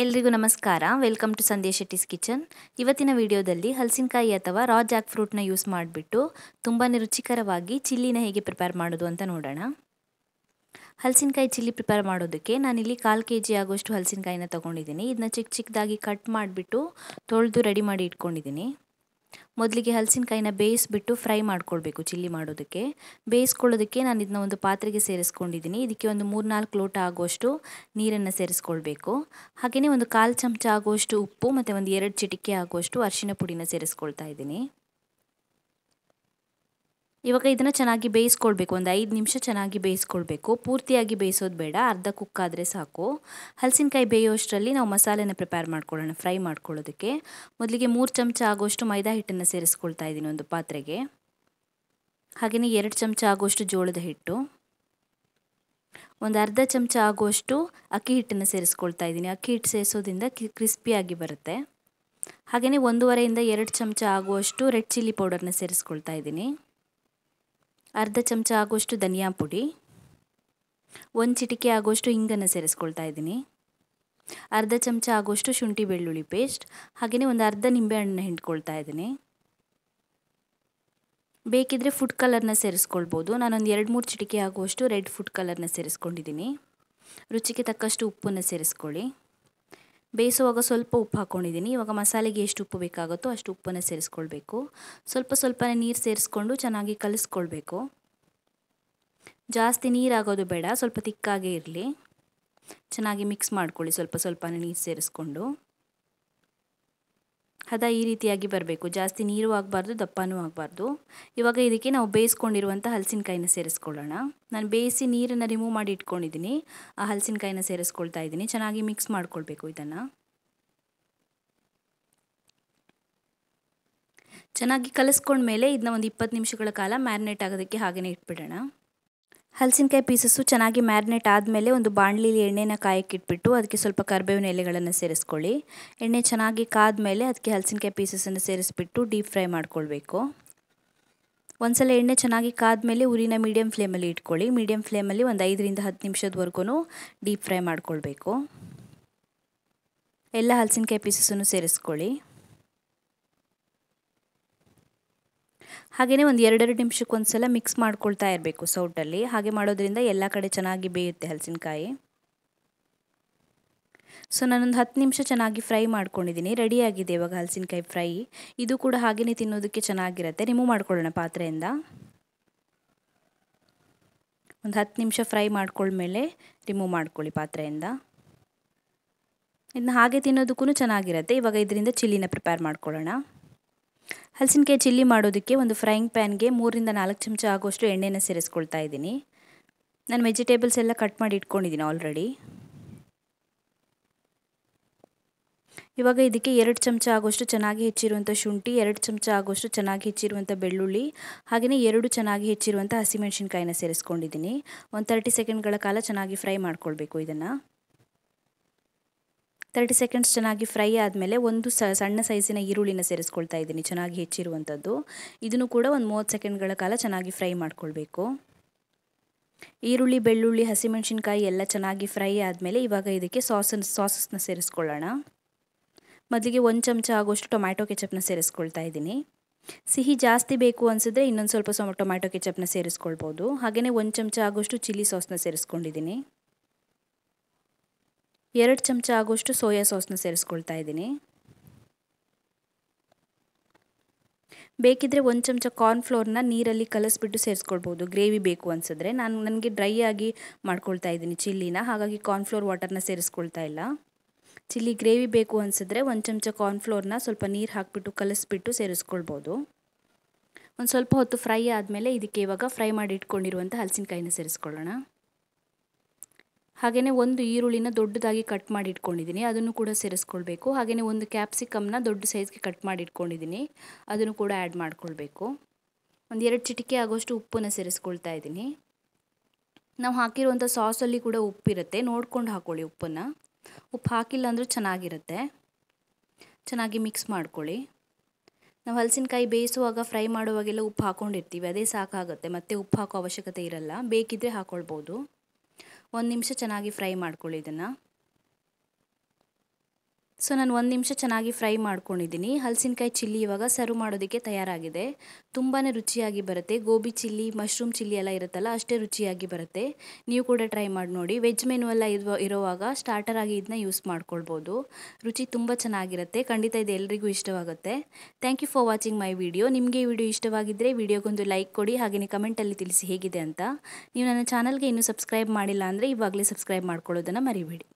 ಎಲ್ರಿಗೂ ನಮಸ್ಕಾರ welcome to Sandesh Shetty's kitchen ಇವತ್ತಿನ ವಿಡಿಯೋದಲ್ಲಿ ಹಲಸಿನಕಾಯಿ ಅಥವಾ ರಾ ಜಾಕ್ ಫ್ರೂಟ್ನ ಯೂಸ್ ಮಾಡಿಬಿಟ್ಟು ತುಂಬಾ ರುಚಿಕರವಾಗಿ ಚಿಲ್ಲಿನ ಹೇಗೆ ಪ್ರಿಪೇರ್ ಮಾಡೋದು ಅಂತ ನೋಡೋಣ ಹಲಸಿನಕಾಯಿ ಚಿಲ್ಲಿ ಪ್ರಿಪೇರ್ ಮಾಡೋದಕ್ಕೆ ನಾನಿಲ್ಲಿ ಕಾಲು ಕೆ ಜಿ ಆಗೋಷ್ಟು ಹಲಸಿನಕಾಯಿನ ತೊಗೊಂಡಿದ್ದೀನಿ ಇದನ್ನ ಚಿಕ್ಕ ಚಿಕ್ಕದಾಗಿ ಕಟ್ ಮಾಡಿಬಿಟ್ಟು ತೊಳೆದು ರೆಡಿ ಮಾಡಿ ಇಟ್ಕೊಂಡಿದ್ದೀನಿ ಮೊದಲಿಗೆ ಹಲಸಿನಕಾಯಿನ ಬೇಯಿಸ್ಬಿಟ್ಟು ಫ್ರೈ ಮಾಡ್ಕೊಳ್ಬೇಕು ಚಿಲ್ಲಿ ಮಾಡೋದಕ್ಕೆ ಬೇಯಿಸ್ಕೊಳ್ಳೋದಕ್ಕೆ ನಾನು ಇದನ್ನ ಒಂದು ಪಾತ್ರೆಗೆ ಸೇರಿಸ್ಕೊಂಡಿದ್ದೀನಿ ಇದಕ್ಕೆ ಒಂದು ಮೂರು ನಾಲ್ಕು ಲೋಟ ಆಗುವಷ್ಟು ನೀರನ್ನು ಸೇರಿಸ್ಕೊಳ್ಬೇಕು ಹಾಗೆಯೇ ಒಂದು ಕಾಲು ಚಮಚ ಆಗುವಷ್ಟು ಉಪ್ಪು ಮತ್ತು ಒಂದು ಎರಡು ಚಿಟಿಕೆ ಆಗುವಷ್ಟು ಅರಿಶಿನ ಪುಡಿನ ಸೇರಿಸ್ಕೊಳ್ತಾ ಇದ್ದೀನಿ ಇವಾಗ ಇದನ್ನು ಚೆನ್ನಾಗಿ ಬೇಯಿಸ್ಕೊಳ್ಬೇಕು ಒಂದು ಐದು ನಿಮಿಷ ಚೆನ್ನಾಗಿ ಬೇಯಿಸ್ಕೊಳ್ಬೇಕು ಪೂರ್ತಿಯಾಗಿ ಬೇಯಿಸೋದು ಬೇಡ ಅರ್ಧ ಕುಕ್ಕಾದರೆ ಸಾಕು ಹಲಸಿನಕಾಯಿ ಬೇಯೋಷ್ಟರಲ್ಲಿ ನಾವು ಮಸಾಲೆನ ಪ್ರಿಪೇರ್ ಮಾಡ್ಕೊಳ್ಳೋಣ ಫ್ರೈ ಮಾಡ್ಕೊಳ್ಳೋದಕ್ಕೆ ಮೊದಲಿಗೆ ಮೂರು ಚಮಚ ಆಗೋಷ್ಟು ಮೈದಾ ಹಿಟ್ಟನ್ನು ಸೇರಿಸ್ಕೊಳ್ತಾ ಇದ್ದೀನಿ ಒಂದು ಪಾತ್ರೆಗೆ ಹಾಗೆಯೇ ಎರಡು ಚಮಚ ಆಗೋಷ್ಟು ಜೋಳದ ಹಿಟ್ಟು ಒಂದು ಅರ್ಧ ಚಮಚ ಆಗುವಷ್ಟು ಅಕ್ಕಿ ಹಿಟ್ಟನ್ನು ಸೇರಿಸ್ಕೊಳ್ತಾ ಇದ್ದೀನಿ ಅಕ್ಕಿ ಹಿಟ್ಟು ಸೇರಿಸೋದ್ರಿಂದ ಕ್ರಿಸ್ಪಿಯಾಗಿ ಬರುತ್ತೆ ಹಾಗೆಯೇ ಒಂದೂವರೆಯಿಂದ ಎರಡು ಚಮಚ ಆಗುವಷ್ಟು ರೆಡ್ ಚಿಲ್ಲಿ ಪೌಡರ್ನ ಸೇರಿಸ್ಕೊಳ್ತಾ ಇದ್ದೀನಿ ಅರ್ಧ ಚಮಚ ಆಗೋಷ್ಟು ಧನಿಯಾ ಪುಡಿ ಒಂದು ಚಿಟಿಕೆ ಆಗೋಷ್ಟು ಹಿಂಗನ್ನು ಸೇರಿಸ್ಕೊಳ್ತಾ ಇದ್ದೀನಿ ಅರ್ಧ ಚಮಚ ಆಗೋಷ್ಟು ಶುಂಠಿ ಬೆಳ್ಳುಳ್ಳಿ ಪೇಸ್ಟ್ ಹಾಗೆಯೇ ಒಂದು ಅರ್ಧ ಹಣ್ಣನ್ನು ಹಿಂಡ್ಕೊಳ್ತಾ ಇದ್ದೀನಿ ಬೇಕಿದ್ದರೆ ಫುಡ್ ಕಲರ್ನ ಸೇರಿಸ್ಕೊಳ್ಬೋದು ನಾನೊಂದು ಎರಡು ಮೂರು ಚಿಟಿಕೆ ಆಗುವಷ್ಟು ರೆಡ್ ಫುಡ್ ಕಲರ್ನ ಸೇರಿಸ್ಕೊಂಡಿದ್ದೀನಿ ರುಚಿಗೆ ತಕ್ಕಷ್ಟು ಉಪ್ಪನ್ನು ಸೇರಿಸ್ಕೊಳ್ಳಿ ಬೇಯಿಸುವಾಗ ಸ್ವಲ್ಪ ಉಪ್ಪು ಹಾಕ್ಕೊಂಡಿದ್ದೀನಿ ಇವಾಗ ಮಸಾಲೆಗೆ ಎಷ್ಟು ಉಪ್ಪು ಬೇಕಾಗುತ್ತೋ ಅಷ್ಟು ಉಪ್ಪನ್ನು ಸೇರಿಸ್ಕೊಳ್ಬೇಕು ಸ್ವಲ್ಪ ಸ್ವಲ್ಪನೇ ನೀರು ಸೇರಿಸ್ಕೊಂಡು ಚೆನ್ನಾಗಿ ಕಲಿಸ್ಕೊಳ್ಬೇಕು ಜಾಸ್ತಿ ನೀರಾಗೋದು ಬೇಡ ಸ್ವಲ್ಪ ತಿಕ್ಕಾಗೇ ಇರಲಿ ಚೆನ್ನಾಗಿ ಮಿಕ್ಸ್ ಮಾಡ್ಕೊಳ್ಳಿ ಸ್ವಲ್ಪ ಸ್ವಲ್ಪನೇ ನೀರು ಸೇರಿಸ್ಕೊಂಡು ಹದ ಈ ರೀತಿಯಾಗಿ ಬರಬೇಕು ಜಾಸ್ತಿ ನೀರು ಆಗಬಾರ್ದು ದಪ್ಪನೂ ಆಗಬಾರ್ದು ಇವಾಗ ಇದಕ್ಕೆ ನಾವು ಬೇಯಿಸ್ಕೊಂಡಿರುವಂಥ ಹಲಸಿನಕಾಯಿನ ಸೇರಿಸ್ಕೊಳ್ಳೋಣ ನಾನು ಬೇಯಿಸಿ ನೀರನ್ನು ರಿಮೂವ್ ಮಾಡಿ ಇಟ್ಕೊಂಡಿದ್ದೀನಿ ಆ ಹಲಸಿನಕಾಯಿನ ಸೇರಿಸ್ಕೊಳ್ತಾ ಇದ್ದೀನಿ ಚೆನ್ನಾಗಿ ಮಿಕ್ಸ್ ಮಾಡ್ಕೊಳ್ಬೇಕು ಇದನ್ನು ಚೆನ್ನಾಗಿ ಕಲಿಸ್ಕೊಂಡ್ಮೇಲೆ ಇದನ್ನ ಒಂದು ಇಪ್ಪತ್ತು ನಿಮಿಷಗಳ ಕಾಲ ಮ್ಯಾರಿನೇಟ್ ಆಗೋದಕ್ಕೆ ಹಾಗೆಯೇ ಇಟ್ಬಿಡೋಣ ಹಲಸಿನಕಾಯಿ ಪೀಸಸ್ಸು ಚೆನ್ನಾಗಿ ಮ್ಯಾರಿನೇಟ್ ಆದಮೇಲೆ ಒಂದು ಬಾಣಲಿಲಿ ಎಣ್ಣೆನ ಕಾಯಕ್ಕಿಟ್ಬಿಟ್ಟು ಅದಕ್ಕೆ ಸ್ವಲ್ಪ ಕರ್ಬೇವಿನ ಎಲೆಗಳನ್ನು ಸೇರಿಸ್ಕೊಳ್ಳಿ ಎಣ್ಣೆ ಚೆನ್ನಾಗಿ ಕಾದಮೇಲೆ ಅದಕ್ಕೆ ಹಲಸಿನಕಾಯಿ ಪೀಸಸನ್ನು ಸೇರಿಸ್ಬಿಟ್ಟು ಡೀಪ್ ಫ್ರೈ ಮಾಡ್ಕೊಳ್ಬೇಕು ಒಂದ್ಸಲ ಎಣ್ಣೆ ಚೆನ್ನಾಗಿ ಕಾದ ಮೇಲೆ ಮೀಡಿಯಂ ಮೀಡಿಯಂ ಫ್ಲೇಮಲ್ಲಿ ಇಟ್ಕೊಳ್ಳಿ ಮೀಡಿಯಂ ಫ್ಲೇಮಲ್ಲಿ ಒಂದು ಐದರಿಂದ ಹತ್ತು ನಿಮಿಷದವರೆಗೂ ಡೀಪ್ ಫ್ರೈ ಮಾಡ್ಕೊಳ್ಬೇಕು ಎಲ್ಲ ಹಲಸಿನಕಾಯಿ ಪೀಸಸ್ಸನ್ನು ಸೇರಿಸ್ಕೊಳ್ಳಿ ಹಾಗೆಯೇ ಒಂದು ಎರಡೆರಡು ನಿಮಿಷಕ್ಕೊಂದು ಸಲ ಮಿಕ್ಸ್ ಮಾಡ್ಕೊಳ್ತಾ ಇರಬೇಕು ಸೌಟಲ್ಲಿ ಹಾಗೆ ಮಾಡೋದ್ರಿಂದ ಎಲ್ಲ ಕಡೆ ಚೆನ್ನಾಗಿ ಬೇಯುತ್ತೆ ಹಲಸಿನಕಾಯಿ ಸೊ ನಾನೊಂದು ಹತ್ತು ನಿಮಿಷ ಚೆನ್ನಾಗಿ ಫ್ರೈ ಮಾಡ್ಕೊಂಡಿದ್ದೀನಿ ರೆಡಿಯಾಗಿದೆ ಇವಾಗ ಹಲಸಿನಕಾಯಿ ಫ್ರೈ ಇದು ಕೂಡ ಹಾಗೆಯೇ ತಿನ್ನೋದಕ್ಕೆ ಚೆನ್ನಾಗಿರುತ್ತೆ ರಿಮೂವ್ ಮಾಡ್ಕೊಳ್ಳೋಣ ಪಾತ್ರೆಯಿಂದ ಒಂದು ಹತ್ತು ನಿಮಿಷ ಫ್ರೈ ಮಾಡ್ಕೊಳ್ಮೇಲೆ ರಿಮೂವ್ ಮಾಡ್ಕೊಳ್ಳಿ ಪಾತ್ರೆಯಿಂದ ಇನ್ನು ಹಾಗೆ ತಿನ್ನೋದಕ್ಕೂ ಚೆನ್ನಾಗಿರುತ್ತೆ ಇವಾಗ ಇದರಿಂದ ಚಿಲ್ಲಿನ ಪ್ರಿಪೇರ್ ಮಾಡ್ಕೊಳ್ಳೋಣ ಹಲಸಿನಕಾಯಿ ಚಿಲ್ಲಿ ಮಾಡೋದಕ್ಕೆ ಒಂದು ಫ್ರೈಯಿಂಗ್ ಪ್ಯಾನ್ಗೆ ಮೂರಿಂದ ನಾಲ್ಕು ಚಮಚ ಆಗೋಷ್ಟು ಎಣ್ಣೆನ ಸೇರಿಸ್ಕೊಳ್ತಾ ಇದ್ದೀನಿ ನಾನು ವೆಜಿಟೇಬಲ್ಸ್ ಎಲ್ಲ ಕಟ್ ಮಾಡಿ ಇಟ್ಕೊಂಡಿದ್ದೀನಿ ಆಲ್ರೆಡಿ ಇವಾಗ ಇದಕ್ಕೆ ಎರಡು ಚಮಚ ಆಗೋಷ್ಟು ಚೆನ್ನಾಗಿ ಹೆಚ್ಚಿರುವಂಥ ಶುಂಠಿ ಎರಡು ಚಮಚ ಆಗೋಷ್ಟು ಚೆನ್ನಾಗಿ ಹೆಚ್ಚಿರುವಂಥ ಬೆಳ್ಳುಳ್ಳಿ ಹಾಗೆಯೇ ಎರಡು ಚೆನ್ನಾಗಿ ಹೆಚ್ಚಿರುವಂಥ ಹಸಿಮೆಣಸಿನ್ಕಾಯಿನ ಸೇರಿಸ್ಕೊಂಡಿದ್ದೀನಿ ಒಂದು ತರ್ಟಿ ಸೆಕೆಂಡ್ಗಳ ಕಾಲ ಚೆನ್ನಾಗಿ ಫ್ರೈ ಮಾಡ್ಕೊಳ್ಬೇಕು ಇದನ್ನು ತರ್ಟಿ ಸೆಕೆಂಡ್ಸ್ ಚೆನ್ನಾಗಿ ಫ್ರೈ ಆದಮೇಲೆ ಒಂದು ಸಣ್ಣ ಸೈಜಿನ ಈರುಳ್ಳಿನ ಸೇರಿಸ್ಕೊಳ್ತಾ ಇದ್ದೀನಿ ಚೆನ್ನಾಗಿ ಹೆಚ್ಚಿರುವಂಥದ್ದು ಇದನ್ನು ಕೂಡ ಒಂದು ಮೂವತ್ತು ಸೆಕೆಂಡ್ಗಳ ಕಾಲ ಚೆನ್ನಾಗಿ ಫ್ರೈ ಮಾಡ್ಕೊಳ್ಬೇಕು ಈರುಳ್ಳಿ ಬೆಳ್ಳುಳ್ಳಿ ಹಸಿಮೆಣಸಿನ್ಕಾಯಿ ಎಲ್ಲ ಚೆನ್ನಾಗಿ ಫ್ರೈ ಆದಮೇಲೆ ಇವಾಗ ಇದಕ್ಕೆ ಸಾಸನ್ ಸಾಸಸ್ನ ಸೇರಿಸ್ಕೊಳ್ಳೋಣ ಮೊದಲಿಗೆ ಒಂದು ಚಮಚ ಆಗೋಷ್ಟು ಟೊಮ್ಯಾಟೊ ಕೆಚಪ್ನ ಸೇರಿಸ್ಕೊಳ್ತಾ ಇದ್ದೀನಿ ಸಿಹಿ ಜಾಸ್ತಿ ಬೇಕು ಅನಿಸಿದ್ರೆ ಇನ್ನೊಂದು ಸ್ವಲ್ಪ ಟೊಮ್ಯಾಟೊ ಕೆಚಪ್ನ ಸೇರಿಸ್ಕೊಳ್ಬೋದು ಹಾಗೆಯೇ ಒಂದು ಚಮಚ ಆಗೋಷ್ಟು ಚಿಲ್ಲಿ ಸಾಸ್ನ ಸೇರಿಸ್ಕೊಂಡಿದ್ದೀನಿ ಎರಡು ಚಮಚ ಆಗುವಷ್ಟು ಸೋಯಾ ಸಾಸ್ನ ಸೇರಿಸ್ಕೊಳ್ತಾ ಇದ್ದೀನಿ ಬೇಕಿದ್ರೆ ಒಂದು ಚಮಚ ಕಾರ್ನ್ಫ್ಲೋರ್ನ ನೀರಲ್ಲಿ ಕಲಿಸ್ಬಿಟ್ಟು ಸೇರಿಸ್ಕೊಳ್ಬೋದು ಗ್ರೇವಿ ಬೇಕು ಅನಿಸಿದ್ರೆ ನಾನು ನನಗೆ ಡ್ರೈ ಆಗಿ ಮಾಡ್ಕೊಳ್ತಾ ಇದ್ದೀನಿ ಚಿಲ್ಲಿನ ಹಾಗಾಗಿ ಕಾರ್ನ್ಫ್ಲೋರ್ ವಾಟರ್ನ ಸೇರಿಸ್ಕೊಳ್ತಾ ಇಲ್ಲ ಚಿಲ್ಲಿ ಗ್ರೇವಿ ಬೇಕು ಅನಿಸಿದ್ರೆ ಒಂದು ಚಮಚ ಕಾರ್ನ್ಫ್ಲೋರ್ನ ಸ್ವಲ್ಪ ನೀರು ಹಾಕಿಬಿಟ್ಟು ಕಲಸಿಬಿಟ್ಟು ಸೇರಿಸ್ಕೊಳ್ಬೋದು ಒಂದು ಸ್ವಲ್ಪ ಹೊತ್ತು ಫ್ರೈ ಆದಮೇಲೆ ಇದಕ್ಕೆ ಇವಾಗ ಫ್ರೈ ಮಾಡಿ ಇಟ್ಕೊಂಡಿರುವಂಥ ಹಲಸಿನಕಾಯಿನ ಸೇರಿಸ್ಕೊಳ್ಳೋಣ ಹಾಗೆಯೇ ಒಂದು ಈರುಳ್ಳಿನ ದೊಡ್ಡದಾಗಿ ಕಟ್ ಮಾಡಿ ಇಟ್ಕೊಂಡಿದ್ದೀನಿ ಅದನ್ನು ಕೂಡ ಸೇರಿಸ್ಕೊಳ್ಬೇಕು ಹಾಗೆಯೇ ಒಂದು ಕ್ಯಾಪ್ಸಿಕಮ್ನ ದೊಡ್ಡ ಸೈಜ್ಗೆ ಕಟ್ ಮಾಡಿ ಇಟ್ಕೊಂಡಿದ್ದೀನಿ ಅದನ್ನು ಕೂಡ ಆ್ಯಡ್ ಮಾಡ್ಕೊಳ್ಬೇಕು ಒಂದು ಎರಡು ಚಿಟಿಕೆ ಆಗೋಷ್ಟು ಉಪ್ಪನ್ನು ಸೇರಿಸ್ಕೊಳ್ತಾ ಇದ್ದೀನಿ ನಾವು ಹಾಕಿರುವಂಥ ಸಾಸಲ್ಲಿ ಕೂಡ ಉಪ್ಪಿರುತ್ತೆ ನೋಡ್ಕೊಂಡು ಹಾಕ್ಕೊಳ್ಳಿ ಉಪ್ಪನ್ನು ಉಪ್ಪು ಹಾಕಿಲ್ಲ ಅಂದರೂ ಚೆನ್ನಾಗಿರುತ್ತೆ ಚೆನ್ನಾಗಿ ಮಿಕ್ಸ್ ಮಾಡ್ಕೊಳ್ಳಿ ನಾವು ಹಲಸಿನಕಾಯಿ ಬೇಯಿಸುವಾಗ ಫ್ರೈ ಮಾಡುವಾಗೆಲ್ಲ ಉಪ್ಪು ಹಾಕ್ಕೊಂಡಿರ್ತೀವಿ ಅದೇ ಸಾಕಾಗುತ್ತೆ ಮತ್ತೆ ಉಪ್ಪು ಹಾಕೋ ಅವಶ್ಯಕತೆ ಇರಲ್ಲ ಬೇಕಿದ್ದರೆ ಹಾಕ್ಕೊಳ್ಬೋದು ಒಂದು ನಿಮಿಷ ಚೆನ್ನಾಗಿ ಫ್ರೈ ಮಾಡ್ಕೊಳ್ಳಿ ಇದನ್ನು ಸೊ ನಾನು ಒಂದು ನಿಮಿಷ ಚೆನ್ನಾಗಿ ಫ್ರೈ ಮಾಡ್ಕೊಂಡಿದ್ದೀನಿ ಹಲಸಿನಕಾಯಿ ಚಿಲ್ಲಿ ಇವಾಗ ಸರ್ವ್ ಮಾಡೋದಕ್ಕೆ ತಯಾರಾಗಿದೆ ತುಂಬಾ ರುಚಿಯಾಗಿ ಬರುತ್ತೆ ಗೋಬಿ ಚಿಲ್ಲಿ ಮಶ್ರೂಮ್ ಚಿಲ್ಲಿ ಎಲ್ಲ ಇರುತ್ತಲ್ಲ ಅಷ್ಟೇ ರುಚಿಯಾಗಿ ಬರುತ್ತೆ ನೀವು ಕೂಡ ಟ್ರೈ ಮಾಡಿ ನೋಡಿ ವೆಜ್ ಮೆನು ಎಲ್ಲ ಇರುವ ಇರೋವಾಗ ಸ್ಟಾರ್ಟರ್ ಆಗಿ ಇದನ್ನ ಯೂಸ್ ಮಾಡ್ಕೊಳ್ಬೋದು ರುಚಿ ತುಂಬ ಚೆನ್ನಾಗಿರುತ್ತೆ ಖಂಡಿತ ಇದು ಎಲ್ಲರಿಗೂ ಇಷ್ಟವಾಗುತ್ತೆ thank you for watching my video ನಿಮಗೆ ಈ ವಿಡಿಯೋ ಇಷ್ಟವಾಗಿದ್ದರೆ ವಿಡಿಯೋಗೊಂದು ಲೈಕ್ ಕೊಡಿ ಹಾಗೆಯೇ ಕಮೆಂಟಲ್ಲಿ ತಿಳಿಸಿ ಹೇಗಿದೆ ಅಂತ ನೀವು ನನ್ನ ಚಾನಲ್ಗೆ ಇನ್ನೂ ಸಬ್ಸ್ಕ್ರೈಬ್ ಮಾಡಿಲ್ಲ ಅಂದರೆ ಇವಾಗಲೇ ಸಬ್ಸ್ಕ್ರೈಬ್ ಮಾಡ್ಕೊಳ್ಳೋದನ್ನು ಮರಿಬೇಡಿ